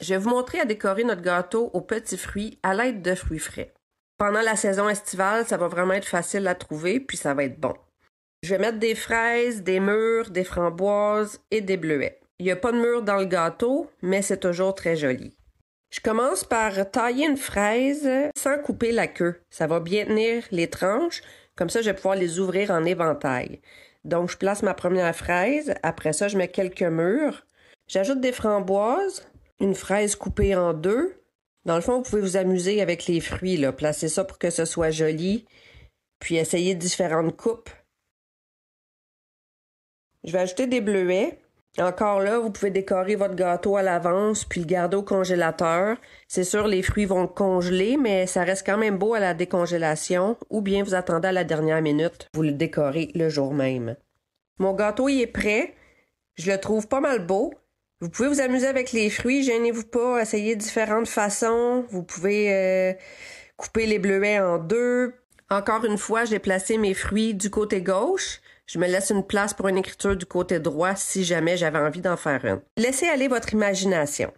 Je vais vous montrer à décorer notre gâteau aux petits fruits à l'aide de fruits frais. Pendant la saison estivale, ça va vraiment être facile à trouver, puis ça va être bon. Je vais mettre des fraises, des mûres, des framboises et des bleuets. Il n'y a pas de mûres dans le gâteau, mais c'est toujours très joli. Je commence par tailler une fraise sans couper la queue. Ça va bien tenir les tranches, comme ça je vais pouvoir les ouvrir en éventail. Donc je place ma première fraise, après ça je mets quelques mûres, j'ajoute des framboises, une fraise coupée en deux. Dans le fond, vous pouvez vous amuser avec les fruits, là. Placez ça pour que ce soit joli. Puis essayez différentes coupes. Je vais ajouter des bleuets. Encore là, vous pouvez décorer votre gâteau à l'avance puis le garder au congélateur. C'est sûr, les fruits vont congeler, mais ça reste quand même beau à la décongélation ou bien vous attendez à la dernière minute, vous le décorez le jour même. Mon gâteau y est prêt. Je le trouve pas mal beau. Vous pouvez vous amuser avec les fruits, gênez-vous pas, essayez différentes façons. Vous pouvez euh, couper les bleuets en deux. Encore une fois, j'ai placé mes fruits du côté gauche. Je me laisse une place pour une écriture du côté droit si jamais j'avais envie d'en faire une. Laissez aller votre imagination.